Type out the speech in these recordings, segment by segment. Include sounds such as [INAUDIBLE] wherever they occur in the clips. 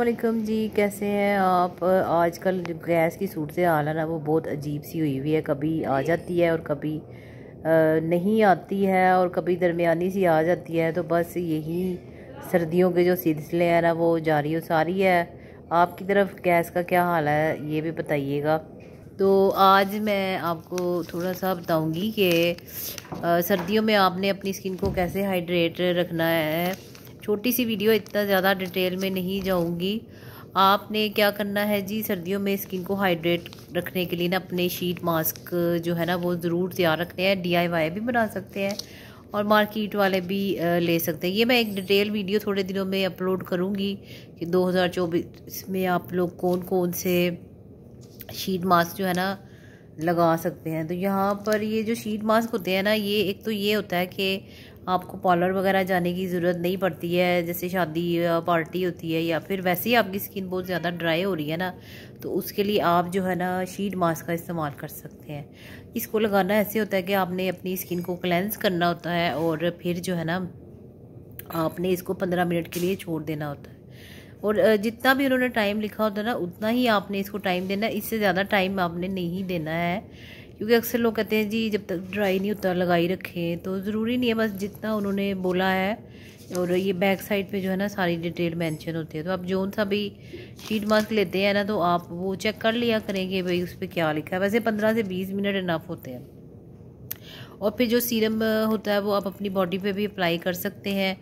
वालेकुम जी कैसे हैं आप आजकल गैस की सूट से हाल है ना वो बहुत अजीब सी हुई हुई है कभी आ जाती है और कभी नहीं आती है और कभी दरमियानी सी आ जाती है तो बस यही सर्दियों के जो सिलसिले हैं ना वो जारी और सारी है आपकी तरफ गैस का क्या हाल है ये भी बताइएगा तो आज मैं आपको थोड़ा सा बताऊंगी कि सर्दियों में आपने अपनी स्किन को कैसे हाइड्रेट रखना है छोटी सी वीडियो इतना ज़्यादा डिटेल में नहीं जाऊँगी आपने क्या करना है जी सर्दियों में स्किन को हाइड्रेट रखने के लिए ना अपने शीट मास्क जो है ना वो ज़रूर तैयार रखते हैं डीआईवाई भी बना सकते हैं और मार्केट वाले भी ले सकते हैं ये मैं एक डिटेल वीडियो थोड़े दिनों में अपलोड करूँगी कि दो में आप लोग कौन कौन से शीट मास्क जो है ना लगा सकते हैं तो यहाँ पर ये जो शीट मास्क होते हैं ना ये एक तो ये होता है कि आपको पार्लर वगैरह जाने की ज़रूरत नहीं पड़ती है जैसे शादी पार्टी होती है या फिर वैसे ही आपकी स्किन बहुत ज़्यादा ड्राई हो रही है ना तो उसके लिए आप जो है ना शीट मास्क का इस्तेमाल कर सकते हैं इसको लगाना ऐसे होता है कि आपने अपनी स्किन को क्लेंस करना होता है और फिर जो है ना आपने इसको पंद्रह मिनट के लिए छोड़ देना होता है और जितना भी उन्होंने टाइम लिखा होता है ना उतना ही आपने इसको टाइम देना इससे ज़्यादा टाइम आपने नहीं देना है क्योंकि अक्सर लोग कहते हैं जी जब तक ड्राई नहीं होता लगा ही रखें तो ज़रूरी नहीं है बस जितना उन्होंने बोला है और ये बैक साइड पे जो है ना सारी डिटेल मेंशन होती है तो आप जोन सा भी शीट मास्क लेते हैं ना तो आप वो चेक कर लिया करेंगे भाई उस पर क्या लिखा है वैसे पंद्रह से बीस मिनट इनाफ होते हैं और फिर जो सीरम होता है वो आप अपनी बॉडी पे भी अप्लाई कर सकते हैं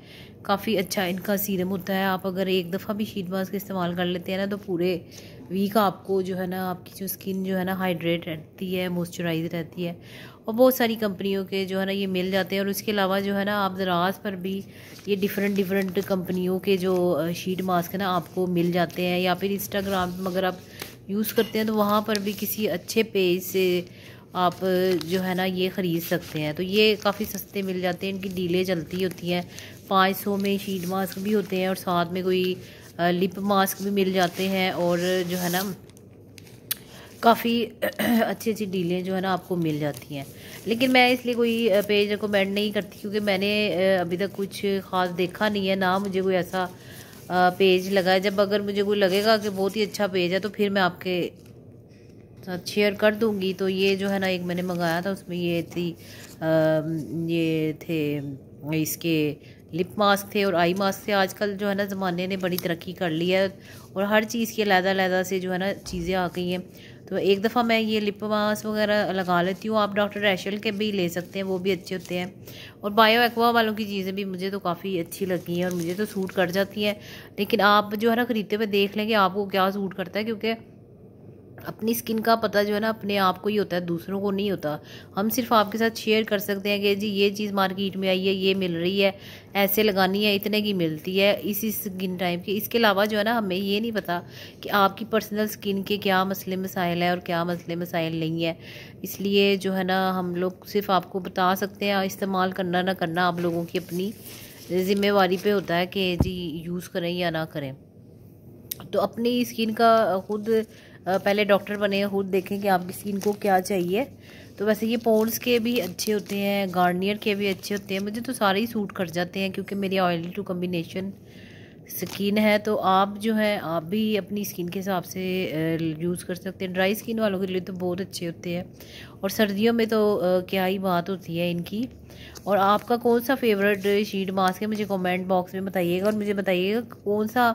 काफ़ी अच्छा इनका सीरम होता है आप अगर एक दफ़ा भी शीट मास्क इस्तेमाल कर लेते हैं ना तो पूरे वीक आपको जो है ना आपकी जो स्किन जो है ना हाइड्रेट रहती है मॉइस्चराइज रहती है और बहुत सारी कंपनियों के जो है ना ये मिल जाते हैं और उसके अलावा जो है ना आप दराज पर भी ये डिफरेंट डिफरेंट कंपनियों के जो शीट मास्क है ना आपको मिल जाते हैं या फिर इंस्टाग्राम अगर आप यूज़ करते हैं तो वहाँ पर भी किसी अच्छे पेज से आप जो है ना ये ख़रीद सकते हैं तो ये काफ़ी सस्ते मिल जाते हैं इनकी डीलें चलती होती हैं पाँच सौ में शीट मास्क भी होते हैं और साथ में कोई लिप मास्क भी मिल जाते हैं और जो है ना काफ़ी [CLEARS THROAT] अच्छी अच्छी डीलें जो है ना आपको मिल जाती हैं लेकिन मैं इसलिए कोई पेज रिकमेंड नहीं करती क्योंकि मैंने अभी तक कुछ ख़ास देखा नहीं है ना मुझे कोई ऐसा पेज लगा है जब अगर मुझे कोई लगेगा कि बहुत ही अच्छा पेज है तो फिर मैं आपके साथ शेयर कर दूँगी तो ये जो है ना एक मैंने मंगाया था उसमें ये थी आ, ये थे इसके लिप मास्क थे और आई मास्क थे आजकल जो है ना ज़माने ने बड़ी तरक्की कर ली है और हर चीज़ के लहदा लहदा से जो है ना चीज़ें आ गई हैं तो एक दफ़ा मैं ये लिप मास्क वगैरह लगा लेती हूँ आप डॉक्टर रैशल के भी ले सकते हैं वो भी अच्छे होते हैं और बायो एक्वा वालों की चीज़ें भी मुझे तो काफ़ी अच्छी लगी हैं और मुझे तो सूट कर जाती हैं लेकिन आप जो है ना ख़रीदते हुए देख लेंगे आपको क्या सूट करता है क्योंकि अपनी स्किन का पता जो है ना अपने आप को ही होता है दूसरों को नहीं होता हम सिर्फ आपके साथ शेयर कर सकते हैं कि जी ये चीज़ मार्केट में आई है ये मिल रही है ऐसे लगानी है इतने की मिलती है इसी स्किन टाइप की इसके अलावा जो है ना हमें ये नहीं पता कि आपकी पर्सनल स्किन के क्या मसले मसाइल हैं और क्या मसले मसाइल नहीं है इसलिए जो है ना हम लोग सिर्फ आपको बता सकते हैं इस्तेमाल करना ना करना आप लोगों की अपनी ज़िम्मेवारी पर होता है कि जी यूज़ करें या ना करें तो अपनी स्किन का खुद पहले डॉक्टर बने खुद देखें कि आपकी स्किन को क्या चाहिए तो वैसे ये पोन्स के भी अच्छे होते हैं गार्नियर के भी अच्छे होते हैं मुझे तो सारे ही सूट कर जाते हैं क्योंकि मेरी ऑयली टू कम्बिनेशन स्किन है तो आप जो है आप भी अपनी स्किन के हिसाब से यूज़ कर सकते हैं ड्राई स्किन वालों के लिए तो बहुत अच्छे होते हैं और सर्दियों में तो क्या ही बात होती है इनकी और आपका कौन सा फेवरेट शीट मास्क है मुझे कमेंट बॉक्स में बताइएगा और मुझे बताइएगा कौन सा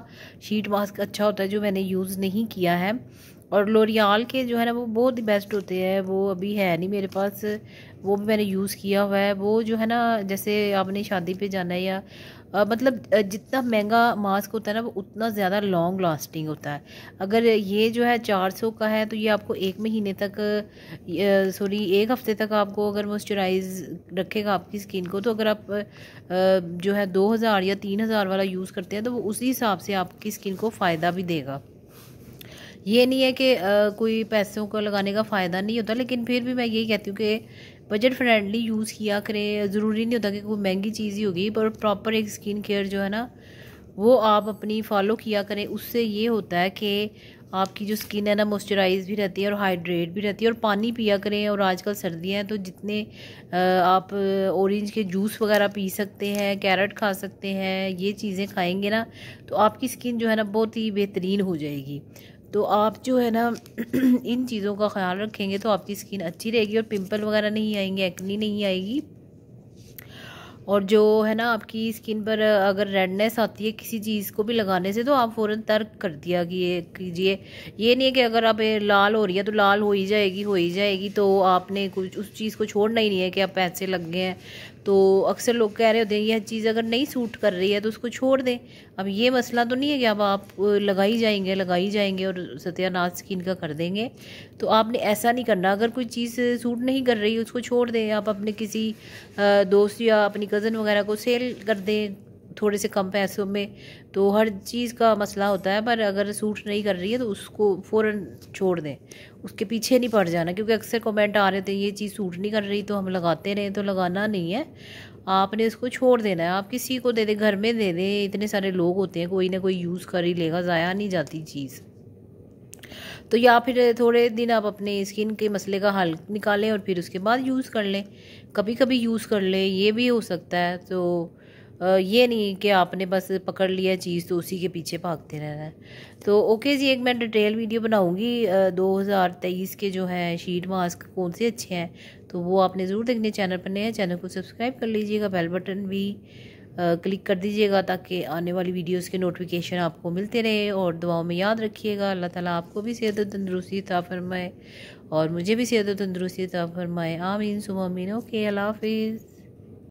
शीट मास्क अच्छा होता है जो मैंने यूज़ नहीं किया है और लोरियाल के जो है ना वो बहुत ही बेस्ट होते हैं वो अभी है नहीं मेरे पास वो भी मैंने यूज़ किया हुआ है वो जो है ना जैसे आपने शादी पे जाना है या आ, मतलब जितना महंगा मास्क होता है ना वो उतना ज़्यादा लॉन्ग लास्टिंग होता है अगर ये जो है चार सौ का है तो ये आपको एक महीने तक सॉरी एक हफ्ते तक आपको अगर मॉइस्चराइज रखेगा आपकी स्किन को तो अगर आप आ, जो है दो हज़ार या तीन हज़ार वाला यूज़ करते हैं तो वो उसी हिसाब से आपकी स्किन को फ़ायदा भी देगा ये नहीं है कि कोई पैसों को लगाने का फ़ायदा नहीं होता लेकिन फिर भी मैं यही कहती हूँ कि बजट फ्रेंडली यूज़ किया करें ज़रूरी नहीं होता कि कोई महंगी चीज़ ही होगी पर प्रॉपर एक स्किन केयर जो है ना वो आप अपनी फॉलो किया करें उससे ये होता है कि आपकी जो स्किन है ना मॉइस्चराइज भी रहती है और हाइड्रेट भी रहती है और पानी पिया करें और आजकल सर्दियाँ हैं तो जितने आप ऑरेंज के जूस वगैरह पी सकते हैं कैरेट खा सकते हैं ये चीज़ें खाएंगे ना तो आपकी स्किन जो है ना बहुत ही बेहतरीन हो जाएगी तो आप जो है ना [CLEARS THROAT] इन चीज़ों का ख्याल रखेंगे तो आपकी स्किन अच्छी रहेगी और पिंपल वगैरह नहीं आएंगे एक्नी नहीं आएगी और जो है ना आपकी स्किन पर अगर रेडनेस आती है किसी चीज़ को भी लगाने से तो आप फ़ौर तर्क कर दिया कि ये कीजिए ये नहीं है कि अगर आप लाल हो रही है तो लाल हो ही जाएगी हो ही जाएगी तो आपने कुछ उस चीज़ को छोड़ना ही नहीं है कि आप पैसे लग गए हैं तो अक्सर लोग कह रहे होते हैं यह चीज़ अगर नहीं सूट कर रही है तो उसको छोड़ दें अब ये मसला तो नहीं है कि अब आप लगाई जाएंगे लगाई जाएंगे और सत्यानाथ स्किन का कर देंगे तो आपने ऐसा नहीं करना अगर कोई चीज़ सूट नहीं कर रही उसको छोड़ दें आप अपने किसी दोस्त या अपनी कज़न वगैरह को सेल कर दें थोड़े से कम पैसों में तो हर चीज़ का मसला होता है पर अगर सूट नहीं कर रही है तो उसको फ़ौर छोड़ दें उसके पीछे नहीं पड़ जाना क्योंकि अक्सर कमेंट आ रहे थे ये चीज़ सूट नहीं कर रही तो हम लगाते रहे तो लगाना नहीं है आपने उसको छोड़ देना है आप किसी को दे दें घर में दे दें इतने सारे लोग होते हैं कोई ना कोई यूज़ कर ही लेगा ज़ाया नहीं जाती चीज़ तो या फिर थोड़े दिन आप अपने स्किन के मसले का हल निकालें और फिर उसके बाद यूज़ कर लें कभी कभी यूज़ कर लें ये भी हो सकता है तो ये नहीं कि आपने बस पकड़ लिया चीज़ तो उसी के पीछे भागते रहना है तो ओके जी एक मैं डिटेल वीडियो बनाऊंगी 2023 के जो है शीट मास्क कौन से अच्छे हैं तो वो आपने ज़रूर देखने चैनल पर नए हैं चैनल को सब्सक्राइब कर लीजिएगा बेल बटन भी क्लिक कर दीजिएगा ताकि आने वाली वीडियोस के नोटिफिकेशन आपको मिलते रहे और दुआओं में याद रखिएगा अल्लाह ताला आपको भी सेहत और तंदरुस्ती ता फरमाए और मुझे भी सेहत और तंदरुस्ती ता फरमाए आमीन सुबह आमीन ओके अल्लाह हाफिज़